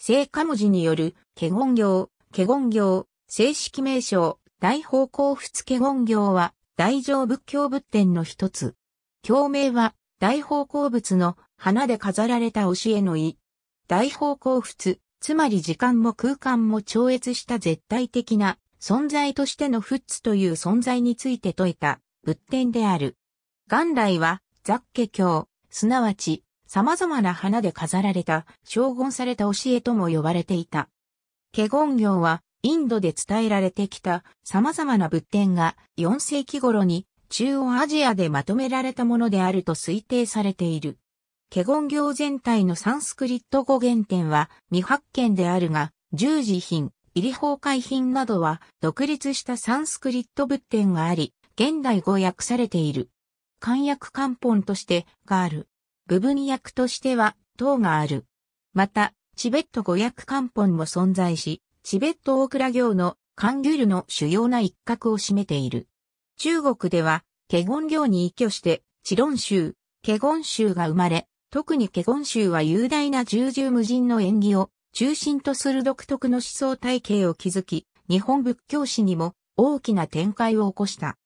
聖火文字による、華厳行、華厳行、正式名称、大方向仏華厳行は、大乗仏教仏典の一つ。教名は、大方向仏の花で飾られた教えの意。大方向仏、つまり時間も空間も超越した絶対的な存在としての仏という存在について説いた仏典である。元来は、雑家教、すなわち、様々な花で飾られた、称言された教えとも呼ばれていた。華厳行は、インドで伝えられてきた様々な仏典が4世紀頃に中央アジアでまとめられたものであると推定されている。華厳行全体のサンスクリット語原点は未発見であるが、十字品、入り崩壊品などは独立したサンスクリット仏典があり、現代語訳されている。漢訳漢本としてがある。部分薬としては等がある。また、チベット語訳漢本も存在し、チベット大倉行のカンギュルの主要な一角を占めている。中国では、ケゴン行に依拠して、チロン州、ケゴン州が生まれ、特にケゴン州は雄大な従従無人の縁起を中心とする独特の思想体系を築き、日本仏教史にも大きな展開を起こした。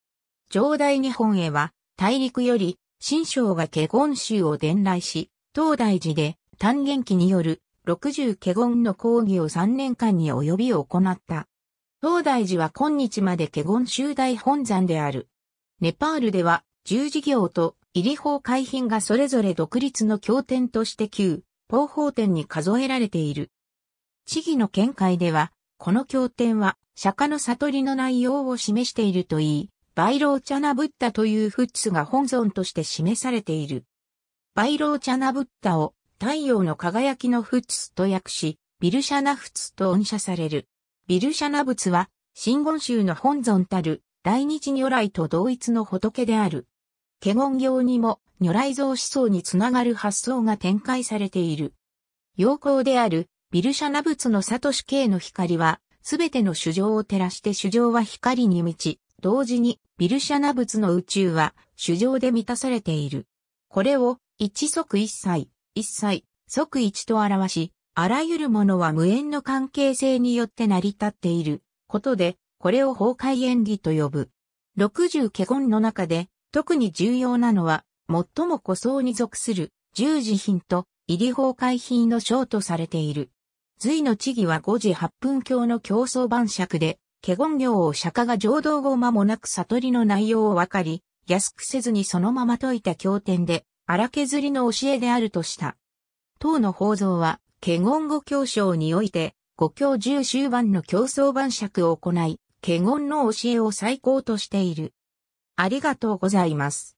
上代日本へは大陸より新章が華厳宗を伝来し、東大寺で単元期による六十華厳の講義を三年間に及び行った。東大寺は今日まで華厳宗大本山である。ネパールでは十字行と入り法海品がそれぞれ独立の経典として旧、東法典に数えられている。地義の見解では、この経典は釈迦の悟りの内容を示しているといい、バイローチャナブッダというフッツが本尊として示されている。バイローチャナブッダを太陽の輝きのフッツと訳し、ビルシャナフツと音赦される。ビルシャナ仏は、真言宗の本尊たる、大日如来と同一の仏である。華厳行にも、如来像思想につながる発想が展開されている。陽光である、ビルシャナ仏のサトシ系の光は、すべての主情を照らして主情は光に満ち、同時にビルシャナ仏の宇宙は主情で満たされている。これを一即一切、一切、即一と表し、あらゆるものは無縁の関係性によって成り立っていることで、これを崩壊演技と呼ぶ。六十華厳の中で、特に重要なのは、最も古層に属する十字品と入り崩壊品の章とされている。隋の地義は5時8分教の競争晩酌で、華厳行を釈迦が浄土後間もなく悟りの内容を分かり、安くせずにそのまま解いた経典で、荒削りの教えであるとした。当の法蔵は、華厳語教章において、五教十終盤の競争晩酌を行い、華厳の教えを最高としている。ありがとうございます。